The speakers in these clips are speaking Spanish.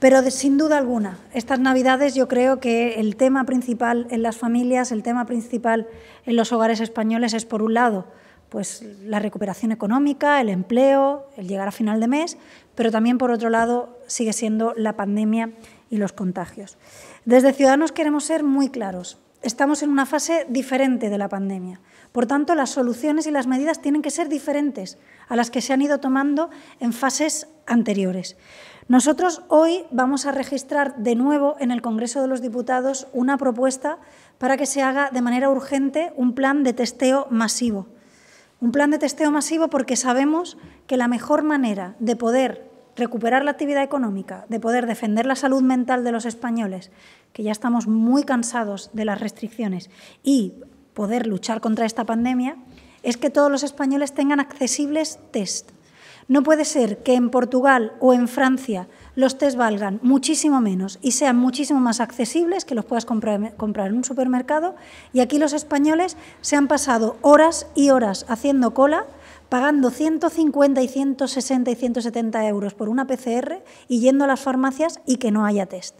Pero sin duda alguna, estas Navidades yo creo que el tema principal en las familias, el tema principal en los hogares españoles es, por un lado, pues la recuperación económica, el empleo, el llegar a final de mes, pero también, por otro lado, sigue siendo la pandemia y los contagios. Desde Ciudadanos queremos ser muy claros. Estamos en una fase diferente de la pandemia. Por tanto, las soluciones y las medidas tienen que ser diferentes a las que se han ido tomando en fases anteriores. Nosotros hoy vamos a registrar de nuevo en el Congreso de los Diputados una propuesta para que se haga de manera urgente un plan de testeo masivo. Un plan de testeo masivo porque sabemos que la mejor manera de poder recuperar la actividad económica, de poder defender la salud mental de los españoles, que ya estamos muy cansados de las restricciones, y poder luchar contra esta pandemia, es que todos los españoles tengan accesibles test no puede ser que en Portugal o en Francia los test valgan muchísimo menos y sean muchísimo más accesibles, que los puedas comprar, en un supermercado, y aquí los españoles se han pasado horas y horas haciendo cola pagando 150 y 160 y 170 euros por una PCR y yendo a las farmacias y que no haya test.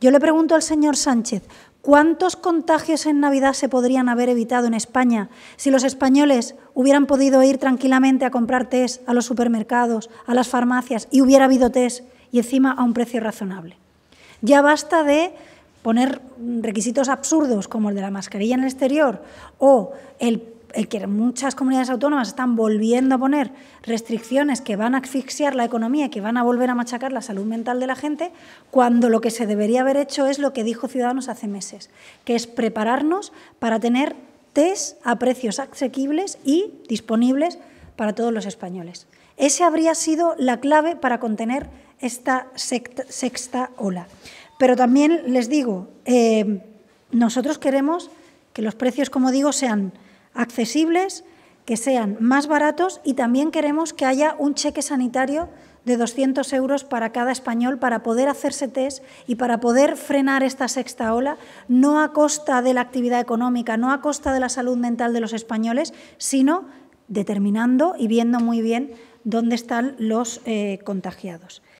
Yo le pregunto al señor Sánchez, ¿cuántos contagios en Navidad se podrían haber evitado en España si los españoles hubieran podido ir tranquilamente a comprar test a los supermercados, a las farmacias y hubiera habido test y encima a un precio razonable? Ya basta de poner requisitos absurdos como el de la mascarilla en el exterior o el el que muchas comunidades autónomas están volviendo a poner restricciones que van a asfixiar la economía, y que van a volver a machacar la salud mental de la gente, cuando lo que se debería haber hecho es lo que dijo Ciudadanos hace meses, que es prepararnos para tener test a precios asequibles y disponibles para todos los españoles. Esa habría sido la clave para contener esta sexta ola. Pero también les digo, eh, nosotros queremos que los precios, como digo, sean accesibles, que sean más baratos y también queremos que haya un cheque sanitario de 200 euros para cada español para poder hacerse test y para poder frenar esta sexta ola, no a costa de la actividad económica, no a costa de la salud mental de los españoles, sino determinando y viendo muy bien dónde están los eh, contagiados.